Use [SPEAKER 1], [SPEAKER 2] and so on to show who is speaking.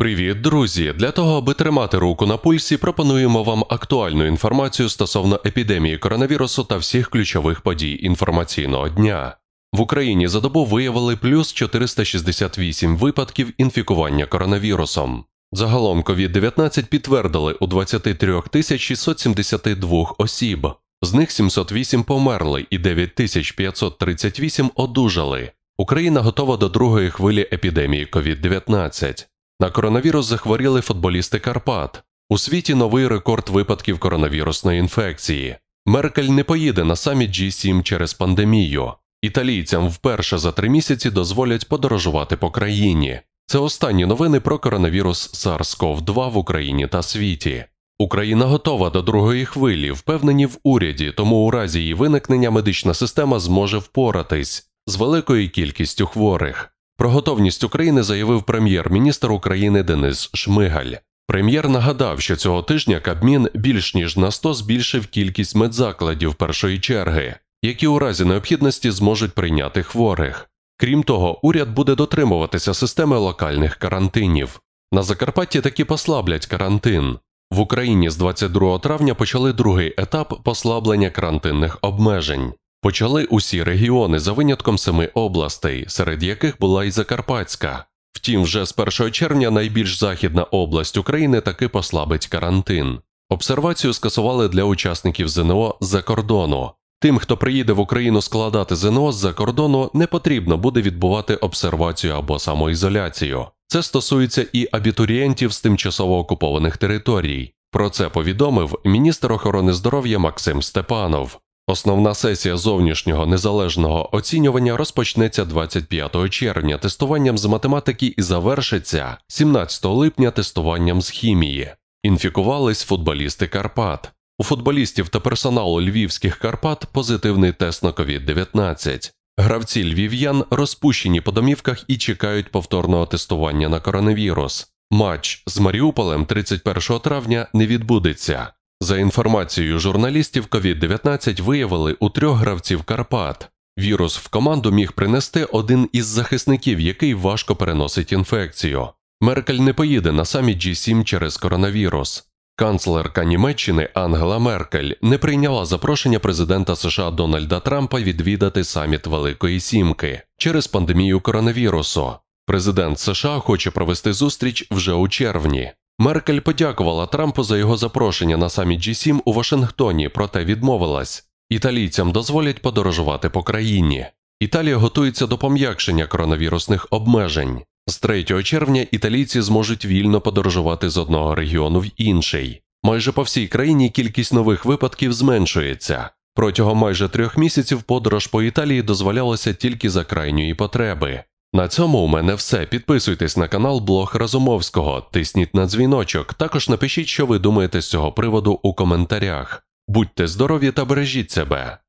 [SPEAKER 1] Привіт, друзі! Для того, аби тримати руку на пульсі, пропонуємо вам актуальну інформацію стосовно епідемії коронавірусу та всіх ключових подій інформаційного дня. В Україні за добу виявили плюс 468 випадків інфікування коронавірусом. Загалом COVID-19 підтвердили у 23 672 осіб, з них 708 померли і 9538 одужали. Україна готова до другої хвилі епідемії COVID-19. На коронавірус захворіли футболісти Карпат. У світі новий рекорд випадків коронавірусної інфекції. Меркель не поїде на саміт G7 через пандемію. Італійцям вперше за три місяці дозволять подорожувати по країні. Це останні новини про коронавірус SARS-CoV-2 в Україні та світі. Україна готова до другої хвилі, впевнені в уряді, тому у разі її виникнення медична система зможе впоратись з великою кількістю хворих. Про готовність України заявив прем'єр-міністр України Денис Шмигаль. Прем'єр нагадав, що цього тижня Кабмін більш ніж на 100 збільшив кількість медзакладів першої черги, які у разі необхідності зможуть прийняти хворих. Крім того, уряд буде дотримуватися системи локальних карантинів. На Закарпатті таки послаблять карантин. В Україні з 22 травня почали другий етап послаблення карантинних обмежень. Почали усі регіони за винятком семи областей, серед яких була і Закарпатська. Втім, вже з 1 червня найбільш західна область України таки послабить карантин. Обсервацію скасували для учасників ЗНО з-за кордону. Тим, хто приїде в Україну складати ЗНО з-за кордону, не потрібно буде відбувати обсервацію або самоізоляцію. Це стосується і абітурієнтів з тимчасово окупованих територій. Про це повідомив міністр охорони здоров'я Максим Степанов. Основна сесія зовнішнього незалежного оцінювання розпочнеться 25 червня тестуванням з математики і завершиться 17 липня тестуванням з хімії. Інфікувались футболісти Карпат. У футболістів та персоналу львівських Карпат позитивний тест на COVID-19. Гравці львів'ян розпущені по домівках і чекають повторного тестування на коронавірус. Матч з Маріуполем 31 травня не відбудеться. За інформацією журналістів, COVID-19 виявили у трьох гравців Карпат. Вірус в команду міг принести один із захисників, який важко переносить інфекцію. Меркель не поїде на саміт G7 через коронавірус. Канцлерка Німеччини Ангела Меркель не прийняла запрошення президента США Дональда Трампа відвідати саміт Великої Сімки через пандемію коронавірусу. Президент США хоче провести зустріч вже у червні. Меркель подякувала Трампу за його запрошення на саміт G7 у Вашингтоні, проте відмовилась. Італійцям дозволять подорожувати по країні. Італія готується до пом'якшення коронавірусних обмежень. З 3 червня італійці зможуть вільно подорожувати з одного регіону в інший. Майже по всій країні кількість нових випадків зменшується. Протягом майже трьох місяців подорож по Італії дозволялося тільки за крайньої потреби. На цьому у мене все. Підписуйтесь на канал Блог Разумовського, тисніть на дзвіночок. Також напишіть, що ви думаєте з цього приводу у коментарях. Будьте здорові та бережіть себе.